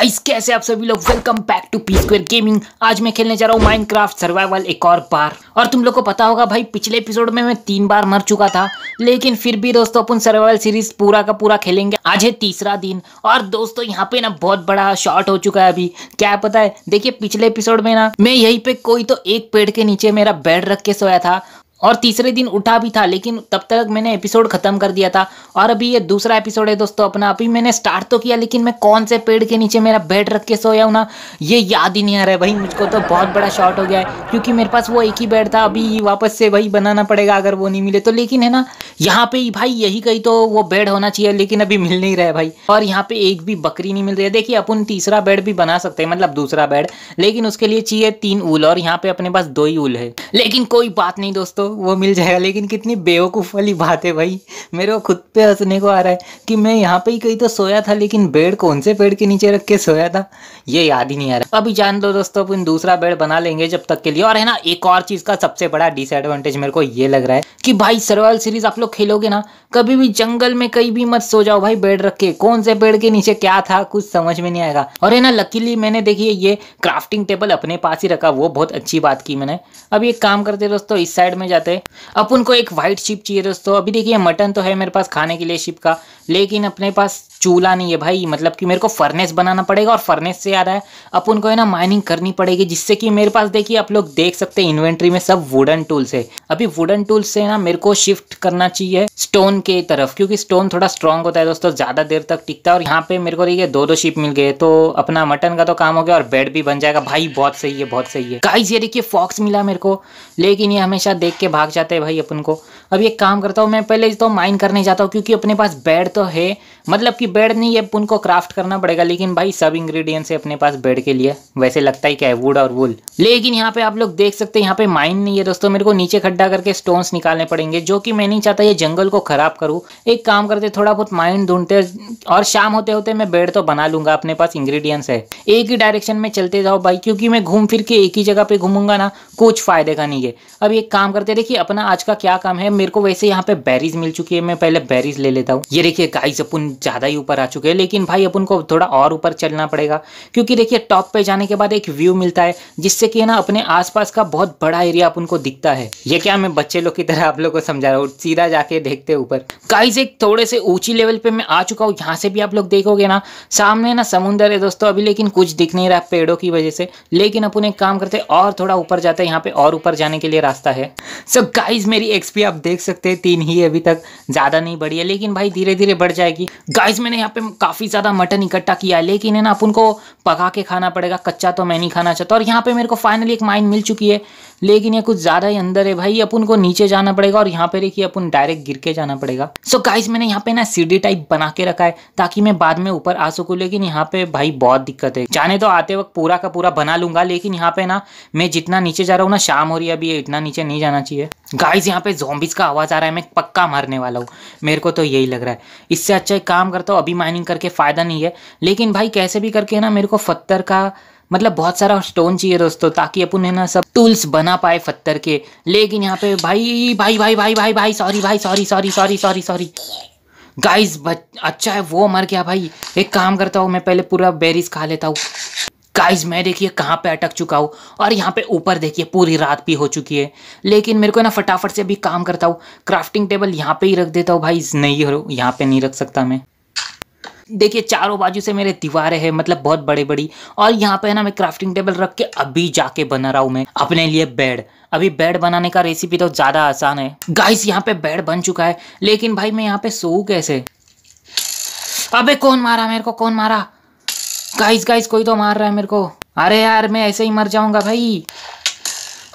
guys कैसे आप सभी लोग welcome back to P square gaming आज मैं खेलने जा रहा हूँ माइनक्राफ्ट सर्वाइवल एक और बार और तुम लोग को पता होगा भाई पिछले एपिसोड में मैं तीन बार मर चुका था लेकिन फिर भी दोस्तों अपन सर्वाइवल सीरीज पूरा का पूरा खेलेंगे आज है तीसरा दिन और दोस्तों यहाँ पे ना बहुत बड़ा शॉर्ट हो चुका है अभी क्या पता है देखिये पिछले एपिसोड में ना मैं यही पे कोई तो एक पेड़ के नीचे मेरा बेड रख के सोया था और तीसरे दिन उठा भी था लेकिन तब तक मैंने एपिसोड ख़त्म कर दिया था और अभी ये दूसरा एपिसोड है दोस्तों अपना अभी मैंने स्टार्ट तो किया लेकिन मैं कौन से पेड़ के नीचे मेरा बेड रख के सोया हूँ ना ये याद ही नहीं आ रहा है भाई मुझको तो बहुत बड़ा शॉट हो गया है क्योंकि मेरे पास वो एक ही बेड था अभी वापस से वही बनाना पड़ेगा अगर वो नहीं मिले तो लेकिन है ना यहाँ पे भाई यही कहीं तो वो बेड होना चाहिए लेकिन अभी मिल नहीं रहा भाई और यहाँ पे एक भी बकरी नहीं मिल रही है देखिए अपन तीसरा बेड भी बना सकते हैं मतलब दूसरा बेड लेकिन उसके लिए चाहिए तीन ऊल और यहाँ पे अपने पास दो ही ऊल है लेकिन कोई बात नहीं दोस्तों वो मिल जाएगा लेकिन कितनी बेवकूफ़ वाली बात है भाई मेरे को खुद पे हंसने को आ रहा है कि मैं यहाँ पे ही कहीं तो सोया था लेकिन बेड कौन से पेड़ के नीचे रख के सोया था ये याद ही नहीं आ रहा अभी जान लो दोस्तों अपन दूसरा बेड बना लेंगे जब तक के लिए और है ना एक और चीज़ का सबसे बड़ा डिसएडवांटेज मेरे को ये लग रहा है कि भाई सर्वाइवल सीरीज आप लोग खेलोगे ना कभी भी जंगल में कहीं भी मत सो जाओ भाई बेड रख के कौन से बेड के नीचे क्या था कुछ समझ में नहीं आएगा और है ना लकीली मैंने देखिए ये क्राफ्टिंग टेबल अपने पास ही रखा वो बहुत अच्छी बात की मैंने अब एक काम करते दोस्तों इस साइड में जाते अपन को एक व्हाइट शिप चाहिए दोस्तों अभी देखिए मटन तो है मेरे पास खाने के लिए शिप का लेकिन अपने पास चूल्हा नहीं है भाई मतलब कि मेरे को फर्नेस बनाना पड़ेगा और फर्नेस से आ रहा है अब उनको है ना माइनिंग करनी पड़ेगी जिससे कि मेरे पास देखिए आप लोग देख सकते हैं इन्वेंट्री में सब वुडन टूल्स है अभी वुडन टूल्स से ना मेरे को शिफ्ट करना चाहिए स्टोन के तरफ क्योंकि स्टोन थोड़ा स्ट्रॉन्ग होता है दोस्तों ज़्यादा देर तक टिकता है और यहाँ पे मेरे को देखिए दो दो शिप मिल गए तो अपना मटन का तो काम हो गया और बेड भी बन जाएगा भाई बहुत सही है बहुत सही है गाइज ये देखिए फॉक्स मिला मेरे को लेकिन ये हमेशा देख के भाग जाते हैं भाई अपन को अब एक काम करता हूँ मैं पहले तो माइन करने जाता हूँ क्योंकि अपने पास बेड तो है मतलब कि बेड नहीं है उनको क्राफ्ट करना पड़ेगा लेकिन भाई सब इंग्रेडिएंट्स है अपने पास बेड के लिए वैसे लगता ही क्या है वुड और वुल लेकिन यहाँ पे आप लोग देख सकते हैं यहाँ पे माइन नहीं है दोस्तों मेरे को नीचे खड्डा करके स्टोन्स निकालने पड़ेंगे जो कि मैं नहीं चाहता ये जंगल को खराब करूँ एक काम करते थोड़ा बहुत माइंड ढूंढते और शाम होते होते मैं बेड तो बना लूंगा अपने पास इंग्रीडियंट्स है एक ही डायरेक्शन में चलते जाओ भाई क्योंकि मैं घूम फिर के एक ही जगह पे घूमूंगा ना कुछ फायदे का नहीं है अब एक काम करते देखिए अपना आज का क्या काम है मेरे को वैसे यहाँ पे बैरीज मिल चुकी है मैं पहले बैरीज ले लेता हूँ ये देखिए गाइस अपन ज़्यादा ही ऊपर आ चुके हैं लेकिन भाई अपन को थोड़ा और ऊपर चलना पड़ेगा क्योंकि देखिए टॉप पे जाने के बाद एक व्यू मिलता है जिससे कि ना अपने आसपास का बहुत बड़ा एरिया अपन को दिखता है ये क्या मैं बच्चे लोग की तरह आप लोग को समझा रहा हूँ सीधा जाके देखते ऊपर गाइज एक थोड़े से ऊंची लेवल पे मैं आ चुका हूँ यहाँ से भी आप लोग देखोगे ना सामने ना समुन्दर है दोस्तों अभी लेकिन कुछ दिख नहीं रहा पेड़ों की वजह से लेकिन अपन एक काम करते और थोड़ा ऊपर जाते हैं यहाँ पे और ऊपर जाने के लिए रास्ता है सब गाइज मेरी एक्सपी आप देख सकते हैं तीन ही अभी तक ज़्यादा नहीं बढ़ी है लेकिन भाई धीरे धीरे बढ़ जाएगी गाइस मैंने यहाँ पे काफ़ी ज़्यादा मटन इकट्ठा किया है लेकिन है ना आप उनको पका के खाना पड़ेगा कच्चा तो मैं नहीं खाना चाहता और यहाँ पर मेरे को फाइनली एक माइन मिल चुकी है लेकिन ये कुछ ज़्यादा ही अंदर है भाई अपन को नीचे जाना पड़ेगा और यहाँ पे देखिए अपन डायरेक्ट गिर के जाना पड़ेगा सो so गाइस मैंने यहाँ पे ना सीढ़ी टाइप बना के रखा है ताकि मैं बाद में ऊपर आ सकूँ लेकिन यहाँ पे भाई बहुत दिक्कत है जाने तो आते वक्त पूरा का पूरा बना लूंगा लेकिन यहाँ पे ना मैं जितना नीचे जा रहा हूँ ना शाम हो रही है अभी इतना नीचे नहीं जाना चाहिए गाइस यहाँ पे जोम्बिस का आवाज़ आ रहा है मैं पक्का मारने वाला हूँ मेरे को तो यही लग रहा है इससे अच्छा एक काम करता हूँ अभी माइनिंग करके फ़ायदा नहीं है लेकिन भाई कैसे भी करके ना मेरे को पत्थर का मतलब बहुत सारा स्टोन चाहिए दोस्तों ताकि अपन है ना सब टूल्स बना पाए पत्थर के लेकिन यहाँ पे भाई भाई भाई भाई भाई भाई सॉरी भाई sorry sorry sorry sorry sorry guys अच्छा है वो मर गया भाई एक काम करता हूँ मैं पहले पूरा बेरीज खा लेता हूँ गाइस मैं देखिए कहाँ पे अटक चुका हूँ और यहाँ पे ऊपर देखिए पूरी रात भी हो चुकी है लेकिन मेरे को ना फटाफट से अभी काम करता हूँ क्राफ्टिंग टेबल यहाँ पे ही रख देता हूँ भाई नहीं यहाँ पे नहीं रख सकता मैं देखिए चारों बाजू से मेरे दीवारें हैं मतलब बहुत बड़े बड़ी और यहाँ पे ना मैं क्राफ्टिंग टेबल रख के अभी जाके बना रहा हूँ मैं अपने लिए बेड अभी बेड बनाने का रेसिपी तो ज़्यादा आसान है गाइस यहाँ पे बेड बन चुका है लेकिन भाई मैं यहाँ पे सो कैसे अबे कौन मारा मेरे को कौन मारा गाइस गाइस कोई तो मार रहा है मेरे को अरे यार मैं ऐसे ही मर जाऊंगा भाई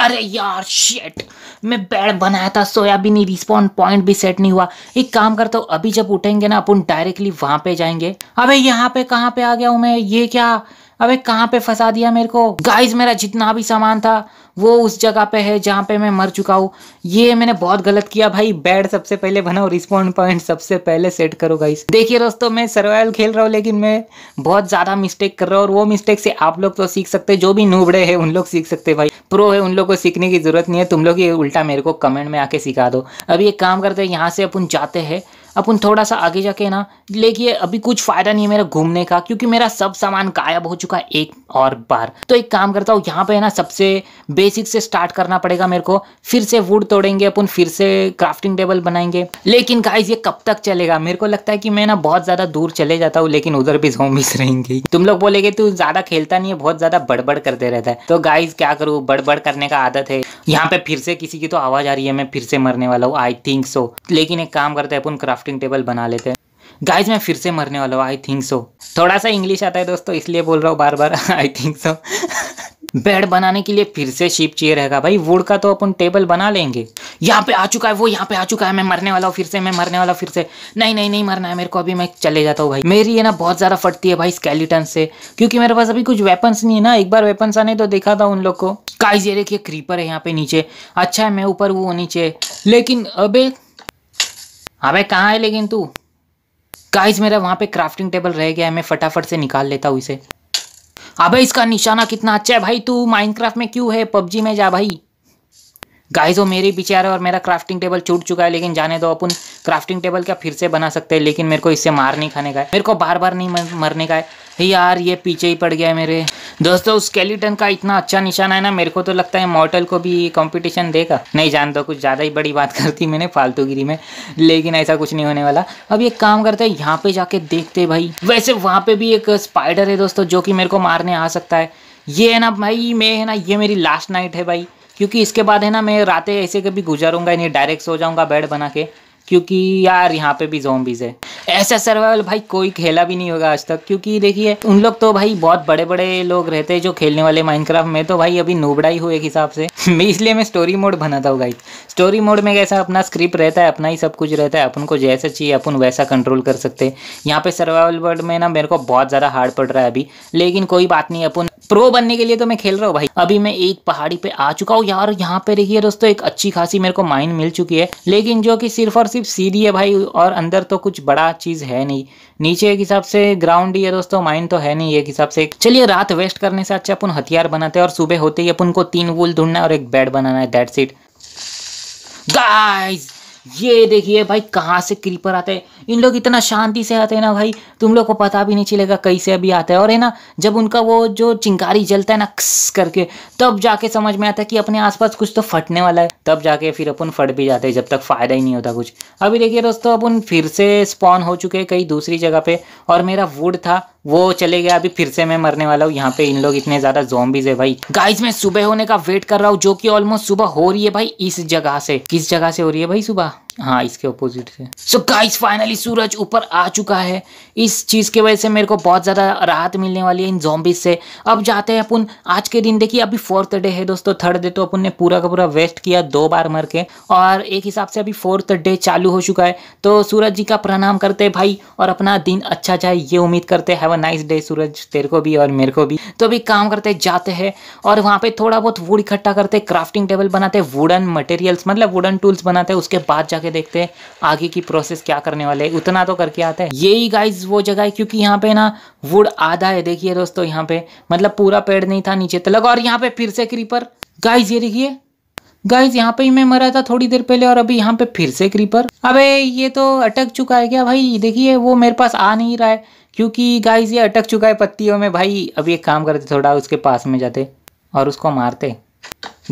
अरे यार शेट मैं बेड बनाया था सोया भी नहीं रिस्पॉन्ड पॉइंट भी सेट नहीं हुआ एक काम करता तो हूँ अभी जब उठेंगे ना अपन डायरेक्टली वहाँ पे जाएंगे अबे यहाँ पे कहाँ पे आ गया हूँ मैं ये क्या अबे कहाँ पे फंसा दिया मेरे को गाइस मेरा जितना भी सामान था वो उस जगह पे है जहाँ पे मैं मर चुका हूँ ये मैंने बहुत गलत किया भाई बैड सबसे पहले बनाओ रिस्पॉन्ड पॉइंट सबसे पहले सेट करो गाइस देखिए दोस्तों मैं सर्वाइवल खेल रहा हूँ लेकिन मैं बहुत ज़्यादा मिस्टेक कर रहा हूँ और वो मिस्टेक से आप लोग तो सीख सकते जो भी नूबड़े है उन लोग सीख सकते भाई प्रो है उन लोग को सीखने की जरूरत नहीं है तुम लोग ये उल्टा मेरे को कमेंट में आके सिखा दो अब ये काम करते हैं यहाँ से अपन जाते हैं अपन थोड़ा सा आगे जाके ना लेकिन अभी कुछ फ़ायदा नहीं है मेरा घूमने का क्योंकि मेरा सब सामान गायब हो चुका है एक और बार तो एक काम करता हूँ यहाँ पे ना सबसे बेसिक से स्टार्ट करना पड़ेगा मेरे को फिर से वुड तोड़ेंगे अपन फिर से क्राफ्टिंग टेबल बनाएंगे लेकिन गाइज ये कब तक चलेगा मेरे को लगता है कि मैं ना बहुत ज़्यादा दूर चले जाता हूँ लेकिन उधर भी जोमिस रहेंगे तुम लोग बोलेगे तू ज़्यादा खेलता नहीं है बहुत ज़्यादा बड़बड़ करते रहता है तो गाइज क्या करूँ बड़बड़ करने का आदत है यहाँ पे फिर से किसी की तो आवाज़ आ रही है मैं फिर से मरने वाला हूँ आई थिंक सो लेकिन एक काम करते हैं अपन क्राफ्ट क्राफ्टिंग टेबल बना लेते हैं गाइज मैं फिर से मरने वाला हूँ आई थिंक सो थोड़ा सा इंग्लिश आता है दोस्तों इसलिए बोल रहा हूँ बार बार आई थिंक सो बेड बनाने के लिए फिर से शिप चाहिए रहेगा भाई वुड का तो अपन टेबल बना लेंगे यहाँ पे आ चुका है वो यहाँ पे आ चुका है मैं मरने वाला हूँ फिर से मैं मरने वाला फिर से नहीं नहीं नहीं मरना है मेरे को अभी मैं चले जाता हूँ भाई मेरी ये ना बहुत ज़्यादा फटती है भाई स्केलेटन से क्योंकि मेरे पास अभी कुछ वेपन्स नहीं है ना एक बार वेपन्स आने तो देखा था उन लोग को काइज ये देखिए क्रीपर है यहाँ पे नीचे अच्छा है मैं ऊपर वो नीचे लेकिन अबे अबे भाई कहाँ है लेकिन तू गाइस मेरा वहाँ पे क्राफ्टिंग टेबल रह गया है मैं फटाफट से निकाल लेता हूँ इसे अबे इसका निशाना कितना अच्छा है भाई तू माइनक्राफ्ट में क्यों है पबजी में जा भाई गाइस वो मेरे रहा है और मेरा क्राफ्टिंग टेबल छूट चुका है लेकिन जाने दो अपन क्राफ्टिंग टेबल क्या फिर से बना सकते हैं लेकिन मेरे को इससे मार नहीं खाने का है मेरे को बार बार नहीं मरने का है यार ये पीछे ही पड़ गया है मेरे दोस्तों स्केलेटन का इतना अच्छा निशाना है ना मेरे को तो लगता है मॉडल को भी कंपटीशन देगा नहीं जानता कुछ ज़्यादा ही बड़ी बात करती मैंने फालतूगिरी में लेकिन ऐसा कुछ नहीं होने वाला अब एक काम करते हैं यहाँ पे जाके देखते भाई वैसे वहाँ पे भी एक स्पाइडर है दोस्तों जो कि मेरे को मारने आ सकता है ये है ना भाई मैं है ना ये मेरी लास्ट नाइट है भाई क्योंकि इसके बाद है ना मैं रातें ऐसे कभी गुजारूंगा नहीं डायरेक्ट सो जाऊंगा बेड बना के क्योंकि यार यहाँ पे भी जोम्बिज है ऐसा सर्वाइवल भाई कोई खेला भी नहीं होगा आज तक क्योंकि देखिए उन लोग तो भाई बहुत बड़े बड़े लोग रहते हैं जो खेलने वाले माइनक्राफ्ट में तो भाई अभी नोबड़ा ही हुए एक हिसाब से मैं इसलिए मैं स्टोरी मोड बनाता हूँ भाई स्टोरी मोड में कैसा अपना स्क्रिप्ट रहता है अपना ही सब कुछ रहता है अपन को जैसा चाहिए अपन वैसा कंट्रोल कर सकते हैं यहाँ पे सर्वाइवल वर्ल्ड में ना मेरे को बहुत ज़्यादा हार्ड पड़ रहा है अभी लेकिन कोई बात नहीं अपन प्रो बनने के लिए तो मैं खेल रहा हूँ भाई अभी मैं एक पहाड़ी पे आ चुका हूँ यार यहाँ पे देखिए दोस्तों एक अच्छी खासी मेरे को माइन मिल चुकी है लेकिन जो कि सिर्फ और सिर्फ सीढ़ी है भाई और अंदर तो कुछ बड़ा चीज है नहीं नीचे एक हिसाब से ग्राउंड ही है दोस्तों माइन तो है नहीं एक हिसाब से चलिए रात वेस्ट करने से अच्छा अपन हथियार बनाते हैं और सुबह होते ही अपन को तीन वूल ढूंढना है और एक बेड बनाना है दैट सीट गाइज ये देखिए भाई कहाँ से क्रीपर आते हैं इन लोग इतना शांति से आते हैं ना भाई तुम लोग को पता भी नहीं चलेगा कैसे अभी आता है और है ना जब उनका वो जो चिंकारी जलता है ना खस करके तब जाके समझ में आता है कि अपने आसपास कुछ तो फटने वाला है तब जाके फिर अपन फट भी जाते हैं जब तक फ़ायदा ही नहीं होता कुछ अभी देखिए दोस्तों अपन फिर से स्पॉन हो चुके हैं कहीं दूसरी जगह पर और मेरा वुड था वो चले गया अभी फिर से मैं मरने वाला हूँ यहाँ पे इन लोग इतने ज़्यादा जोम्बीज है भाई गाइज मैं सुबह होने का वेट कर रहा हूँ जो कि ऑलमोस्ट सुबह हो रही है भाई इस जगह से किस जगह से हो रही है भाई सुबह हाँ इसके अपोजिट से सो गाइस फाइनली सूरज ऊपर आ चुका है इस चीज़ के वजह से मेरे को बहुत ज़्यादा राहत मिलने वाली है इन जॉम्बिस से अब जाते हैं अपन आज के दिन देखिए अभी फोर्थ डे है दोस्तों थर्ड डे तो अपन ने पूरा का पूरा वेस्ट किया दो बार मर के और एक हिसाब से अभी फोर्थ डे चालू हो चुका है तो सूरज जी का प्रणाम करते हैं भाई और अपना दिन अच्छा जाए ये उम्मीद करते have a nice day Suraj तेरे को भी और मेरे को भी तो अभी काम करते जाते हैं और वहाँ पे थोड़ा बहुत वुड इकट्ठा करते क्राफ्टिंग टेबल बनाते वुडन मटेरियल्स मतलब वुडन टूल्स बनाते उसके बाद जाकर जाके देखते हैं आगे की प्रोसेस क्या करने वाले हैं उतना तो करके आता है यही गाइज वो जगह है क्योंकि यहाँ पे ना वुड आधा है देखिए दोस्तों यहाँ पे मतलब पूरा पेड़ नहीं था नीचे तलग और यहाँ पे फिर से क्रीपर गाइज ये देखिए गाइज यहाँ पे ही मैं मरा था थोड़ी देर पहले और अभी यहाँ पे फिर से क्रीपर अबे ये तो अटक चुका है क्या भाई देखिए वो मेरे पास आ नहीं रहा है क्योंकि गाइज ये अटक चुका है पत्तियों में भाई अभी एक काम करते थोड़ा उसके पास में जाते और उसको मारते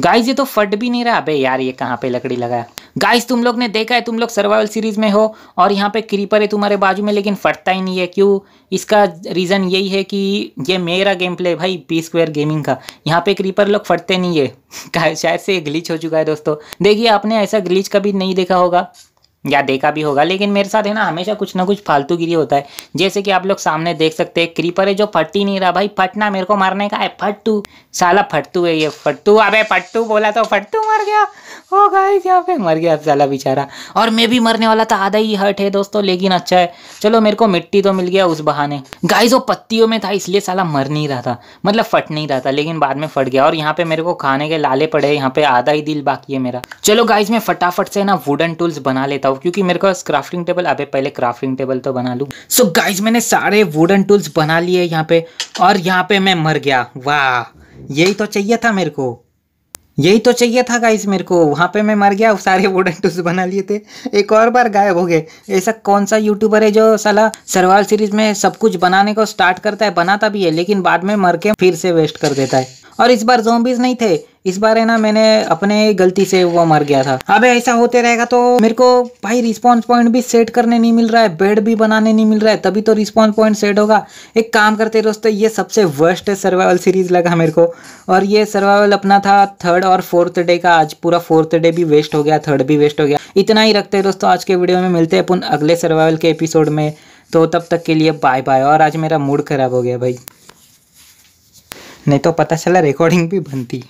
गाइज ये तो फट भी नहीं रहा अबे यार ये कहाँ पे लकड़ी लगाया गाइस तुम लोग ने देखा है तुम लोग सर्वाइवल सीरीज में हो और यहाँ पे क्रीपर है तुम्हारे बाजू में लेकिन फटता ही नहीं है क्यों इसका रीज़न यही है कि ये मेरा गेम प्ले भाई पी स्क्वेयर गेमिंग का यहाँ पे क्रीपर लोग फटते नहीं है शायद से ग्लीच हो चुका है दोस्तों देखिए आपने ऐसा ग्लीच कभी नहीं देखा होगा या देखा भी होगा लेकिन मेरे साथ है ना हमेशा कुछ ना कुछ फालतू गिरी होता है जैसे कि आप लोग सामने देख सकते हैं क्रीपर है जो फटी नहीं रहा भाई फटना मेरे को मारने का है फट्टू साला फटू है ये फटू अबे फटू बोला तो फटू मर गया ओ गाइस यहाँ पे मर गया साला बेचारा और मैं भी मरने वाला था आधा ही हर्ट है दोस्तों लेकिन अच्छा है चलो मेरे को मिट्टी तो मिल गया उस बहाने गाइस वो पत्तियों में था इसलिए साला मर नहीं रहा था मतलब फट नहीं रहा था लेकिन बाद में फट गया और यहाँ पे मेरे को खाने के लाले पड़े यहाँ पे आधा ही दिल बाकी है मेरा चलो गाइस में फटाफट से ना वुडन टूल्स बना लेता हूँ क्योंकि मेरे पास क्राफ्टिंग टेबल अभी पहले क्राफ्टिंग टेबल तो बना लूँ सो so गाइज मैंने सारे वुडन टूल्स बना लिए यहाँ पे और यहाँ पे मैं मर गया वाह यही तो चाहिए था मेरे को यही तो चाहिए था गाइस मेरे को वहाँ पे मैं मर गया सारे वुडन टूल्स बना लिए थे एक और बार गायब हो गए ऐसा कौन सा यूट्यूबर है जो साला सरवाल सीरीज में सब कुछ बनाने को स्टार्ट करता है बनाता भी है लेकिन बाद में मर के फिर से वेस्ट कर देता है और इस बार जोबीज नहीं थे इस बार है ना मैंने अपने गलती से वो मर गया था अबे ऐसा होते रहेगा तो मेरे को भाई रिस्पॉन्स पॉइंट भी सेट करने नहीं मिल रहा है बेड भी बनाने नहीं मिल रहा है तभी तो रिस्पॉन्स पॉइंट सेट होगा एक काम करते दोस्तों ये सबसे वर्स्ट सर्वाइवल सीरीज लगा मेरे को और ये सर्वाइवल अपना था थर्ड और फोर्थ डे का आज पूरा फोर्थ डे भी वेस्ट हो गया थर्ड भी वेस्ट हो गया इतना ही रखते दोस्तों आज के वीडियो में मिलते हैं अपन अगले सर्वाइवल के एपिसोड में तो तब तक के लिए बाय बाय और आज मेरा मूड खराब हो गया भाई नहीं तो पता चला रिकॉर्डिंग भी बनती